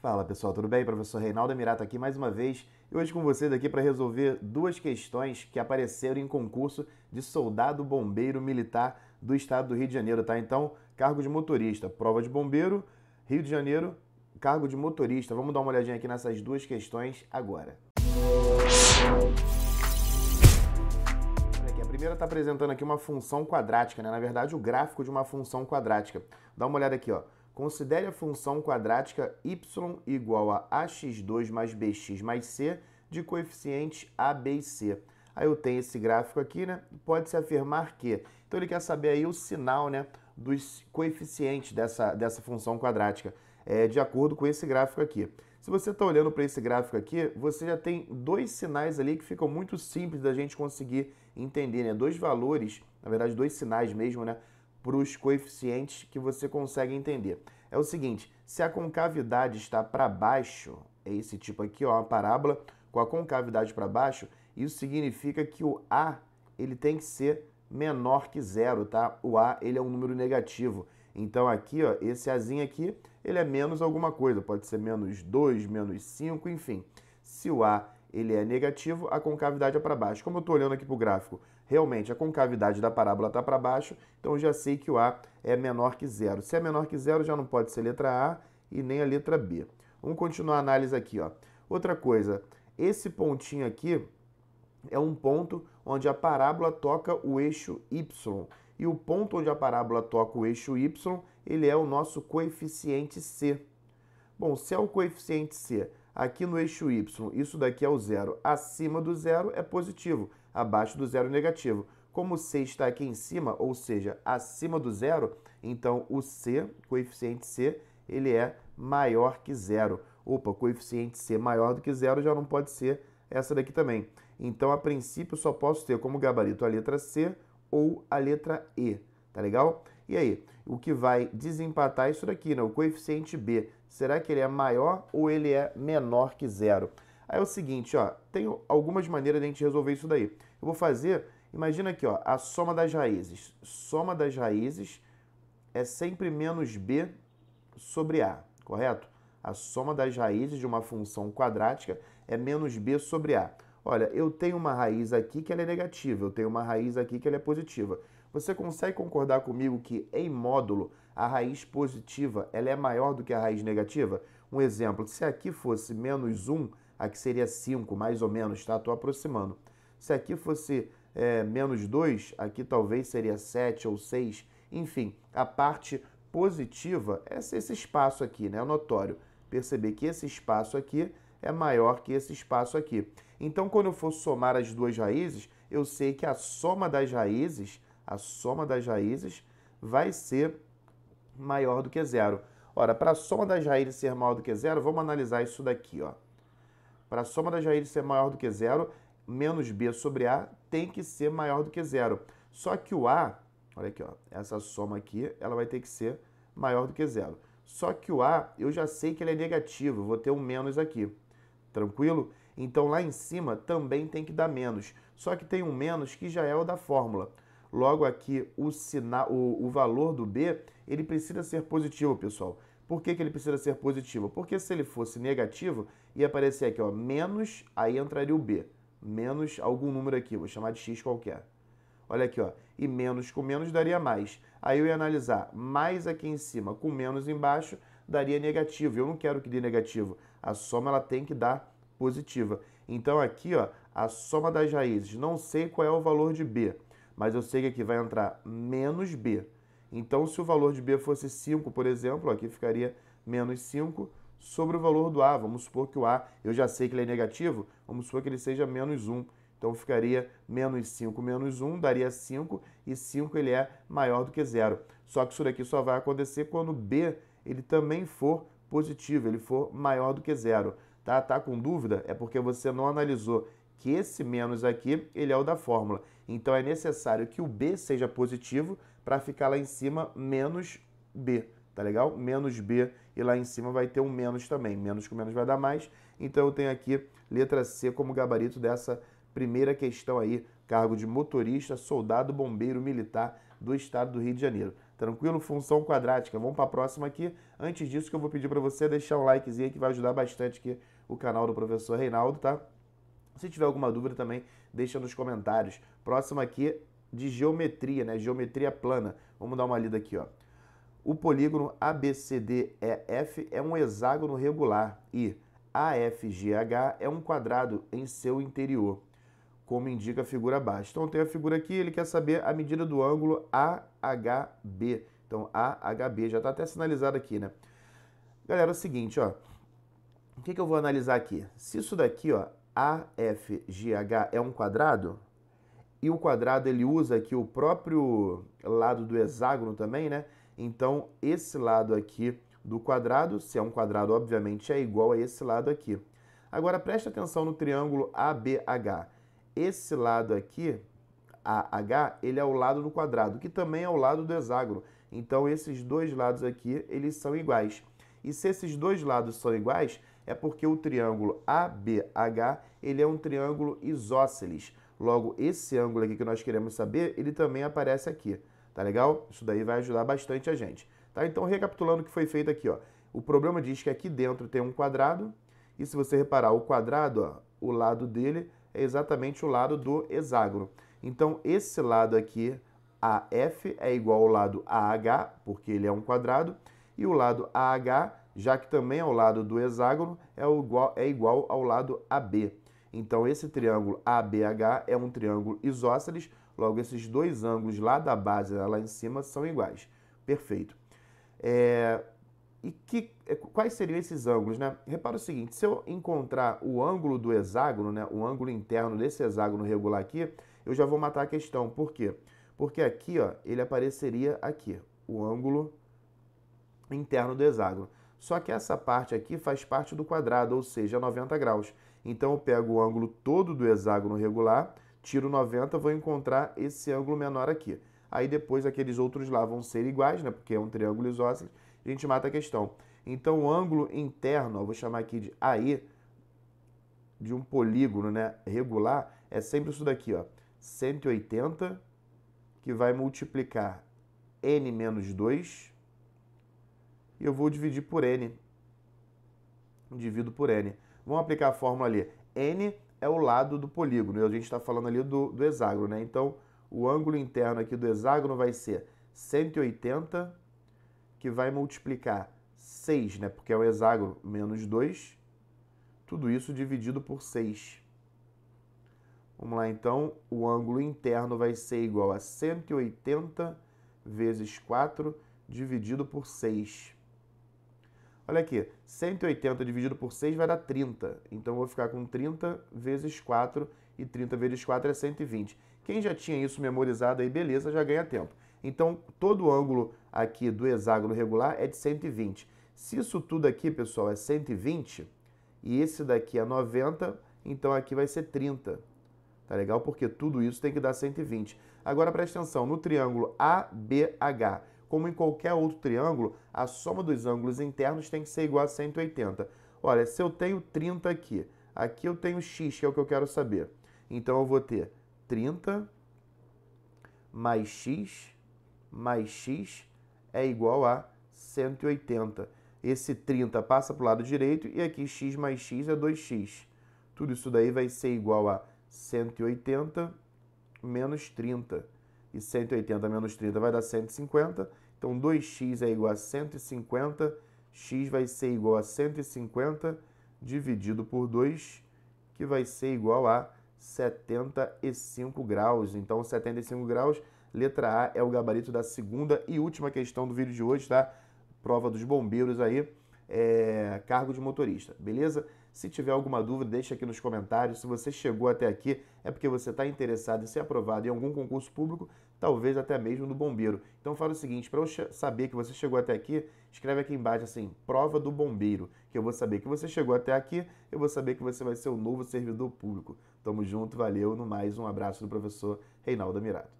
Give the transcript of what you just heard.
Fala pessoal, tudo bem? Professor Reinaldo Mirata aqui mais uma vez e hoje com vocês aqui para resolver duas questões que apareceram em concurso de soldado bombeiro militar do estado do Rio de Janeiro, tá? Então, cargo de motorista, prova de bombeiro, Rio de Janeiro, cargo de motorista. Vamos dar uma olhadinha aqui nessas duas questões agora. Olha aqui, a primeira está apresentando aqui uma função quadrática, né? Na verdade, o gráfico de uma função quadrática. Dá uma olhada aqui, ó. Considere a função quadrática y igual a ax2 mais bx mais c de coeficientes a, b e c. Aí eu tenho esse gráfico aqui, né? Pode-se afirmar que... Então ele quer saber aí o sinal, né? Dos coeficientes dessa, dessa função quadrática, é, de acordo com esse gráfico aqui. Se você está olhando para esse gráfico aqui, você já tem dois sinais ali que ficam muito simples da gente conseguir entender, né? Dois valores, na verdade, dois sinais mesmo, né? para os coeficientes que você consegue entender. É o seguinte, se a concavidade está para baixo, é esse tipo aqui, ó, uma parábola com a concavidade para baixo, isso significa que o A ele tem que ser menor que zero, tá? O A ele é um número negativo. Então aqui, ó, esse Azinho aqui, ele é menos alguma coisa, pode ser menos 2, menos 5, enfim. Se o A ele é negativo, a concavidade é para baixo. Como eu estou olhando aqui para o gráfico, realmente a concavidade da parábola está para baixo, então eu já sei que o A é menor que zero. Se é menor que zero, já não pode ser letra A e nem a letra B. Vamos continuar a análise aqui. Ó. Outra coisa, esse pontinho aqui é um ponto onde a parábola toca o eixo Y. E o ponto onde a parábola toca o eixo Y, ele é o nosso coeficiente C. Bom, se é o coeficiente C aqui no eixo Y, isso daqui é o zero, acima do zero é positivo abaixo do zero negativo. Como o C está aqui em cima, ou seja, acima do zero, então o C, coeficiente C, ele é maior que zero. Opa, coeficiente C maior do que zero já não pode ser essa daqui também. Então, a princípio, só posso ter como gabarito a letra C ou a letra E, tá legal? E aí, o que vai desempatar é isso daqui, né? O coeficiente B, será que ele é maior ou ele é menor que zero? Aí é o seguinte, ó, tem algumas maneiras de a gente resolver isso daí. Eu vou fazer, imagina aqui, ó, a soma das raízes. Soma das raízes é sempre menos b sobre a, correto? A soma das raízes de uma função quadrática é menos b sobre a. Olha, eu tenho uma raiz aqui que ela é negativa, eu tenho uma raiz aqui que ela é positiva. Você consegue concordar comigo que em módulo a raiz positiva ela é maior do que a raiz negativa? Um exemplo, se aqui fosse menos 1, aqui seria 5, mais ou menos, tá? Estou aproximando. Se aqui fosse é, menos 2, aqui talvez seria 7 ou 6. Enfim, a parte positiva é esse espaço aqui, né? É notório. Perceber que esse espaço aqui é maior que esse espaço aqui. Então, quando eu for somar as duas raízes, eu sei que a soma das raízes, a soma das raízes vai ser maior do que zero. Ora, para a soma das raízes ser maior do que zero, vamos analisar isso daqui, ó. Para a soma das raízes ser maior do que zero, menos b sobre a tem que ser maior do que zero. Só que o a, olha aqui, ó, essa soma aqui, ela vai ter que ser maior do que zero. Só que o a, eu já sei que ele é negativo, vou ter um menos aqui. Tranquilo? Então lá em cima também tem que dar menos. Só que tem um menos que já é o da fórmula. Logo aqui, o, sinal, o, o valor do b, ele precisa ser positivo, pessoal. Por que, que ele precisa ser positivo? Porque se ele fosse negativo, ia aparecer aqui, ó, menos, aí entraria o B. Menos algum número aqui, vou chamar de X qualquer. Olha aqui, ó. E menos com menos daria mais. Aí eu ia analisar mais aqui em cima com menos embaixo daria negativo. Eu não quero que dê negativo. A soma ela tem que dar positiva. Então aqui, ó, a soma das raízes. Não sei qual é o valor de b, mas eu sei que aqui vai entrar menos b. Então, se o valor de B fosse 5, por exemplo, aqui ficaria menos 5 sobre o valor do A. Vamos supor que o A, eu já sei que ele é negativo, vamos supor que ele seja menos 1. Então ficaria menos 5 menos 1, daria 5, e 5 ele é maior do que zero. Só que isso daqui só vai acontecer quando B ele também for positivo, ele for maior do que zero. Tá, tá com dúvida? É porque você não analisou que esse menos aqui ele é o da fórmula. Então é necessário que o B seja positivo para ficar lá em cima menos B, tá legal? Menos B e lá em cima vai ter um menos também. Menos com menos vai dar mais. Então eu tenho aqui letra C como gabarito dessa primeira questão aí, cargo de motorista, soldado, bombeiro, militar do estado do Rio de Janeiro. Tranquilo? Função quadrática. Vamos para a próxima aqui. Antes disso, que eu vou pedir para você deixar um likezinho que vai ajudar bastante aqui o canal do professor Reinaldo, tá? Se tiver alguma dúvida também, deixa nos comentários. Próxima aqui de geometria, né? Geometria plana. Vamos dar uma lida aqui, ó. O polígono ABCDEF é um hexágono regular e AFGH é um quadrado em seu interior, como indica a figura abaixo. Então tem a figura aqui, ele quer saber a medida do ângulo AHB. Então AHB já está até sinalizado aqui, né? Galera, é o seguinte, ó. O que, que eu vou analisar aqui? Se isso daqui, ó, AFGH é um quadrado, e o quadrado ele usa aqui o próprio lado do hexágono também, né? Então, esse lado aqui do quadrado, se é um quadrado, obviamente é igual a esse lado aqui. Agora, preste atenção no triângulo ABH. Esse lado aqui, AH, ele é o lado do quadrado, que também é o lado do hexágono. Então, esses dois lados aqui, eles são iguais. E se esses dois lados são iguais, é porque o triângulo ABH, ele é um triângulo isósceles. Logo, esse ângulo aqui que nós queremos saber, ele também aparece aqui, tá legal? Isso daí vai ajudar bastante a gente. Tá? Então, recapitulando o que foi feito aqui, ó. O problema diz que aqui dentro tem um quadrado, e se você reparar, o quadrado, ó, o lado dele é exatamente o lado do hexágono. Então, esse lado aqui, AF, é igual ao lado AH, porque ele é um quadrado, e o lado AH, já que também é o lado do hexágono, é igual, é igual ao lado AB. Então, esse triângulo ABH é um triângulo isósceles, logo, esses dois ângulos lá da base, lá em cima, são iguais. Perfeito. É, e que, é, quais seriam esses ângulos, né? Repara o seguinte, se eu encontrar o ângulo do hexágono, né, o ângulo interno desse hexágono regular aqui, eu já vou matar a questão. Por quê? Porque aqui, ó, ele apareceria aqui, o ângulo interno do hexágono. Só que essa parte aqui faz parte do quadrado, ou seja, 90 graus. Então eu pego o ângulo todo do hexágono regular, tiro 90, vou encontrar esse ângulo menor aqui. Aí depois aqueles outros lá vão ser iguais, né? Porque é um triângulo isósceles, a gente mata a questão. Então o ângulo interno, ó, vou chamar aqui de AE, de um polígono né, regular, é sempre isso daqui, ó. 180, que vai multiplicar n menos 2, e eu vou dividir por n. Divido por n. Vamos aplicar a fórmula ali. N é o lado do polígono, e a gente está falando ali do, do hexágono, né? Então, o ângulo interno aqui do hexágono vai ser 180, que vai multiplicar 6, né? Porque é o hexágono, menos 2. Tudo isso dividido por 6. Vamos lá, então, o ângulo interno vai ser igual a 180 vezes 4 dividido por 6. Olha aqui, 180 dividido por 6 vai dar 30. Então eu vou ficar com 30 vezes 4 e 30 vezes 4 é 120. Quem já tinha isso memorizado aí, beleza, já ganha tempo. Então todo o ângulo aqui do hexágono regular é de 120. Se isso tudo aqui, pessoal, é 120 e esse daqui é 90, então aqui vai ser 30. Tá legal? Porque tudo isso tem que dar 120. Agora presta atenção, no triângulo ABH, como em qualquer outro triângulo, a soma dos ângulos internos tem que ser igual a 180. Olha, se eu tenho 30 aqui, aqui eu tenho x, que é o que eu quero saber. Então eu vou ter 30 mais x mais x é igual a 180. Esse 30 passa para o lado direito e aqui x mais x é 2x. Tudo isso daí vai ser igual a 180 menos 30. E 180 menos 30 vai dar 150. Então 2x é igual a 150. x vai ser igual a 150 dividido por 2, que vai ser igual a 75 graus. Então 75 graus, letra A é o gabarito da segunda e última questão do vídeo de hoje, tá? Prova dos bombeiros aí, é, cargo de motorista, beleza? Se tiver alguma dúvida, deixa aqui nos comentários. Se você chegou até aqui, é porque você está interessado em ser aprovado em algum concurso público, talvez até mesmo do bombeiro. Então fala o seguinte, para eu saber que você chegou até aqui, escreve aqui embaixo assim, prova do bombeiro, que eu vou saber que você chegou até aqui, eu vou saber que você vai ser o novo servidor público. Tamo junto, valeu, no mais, um abraço do professor Reinaldo Mirato.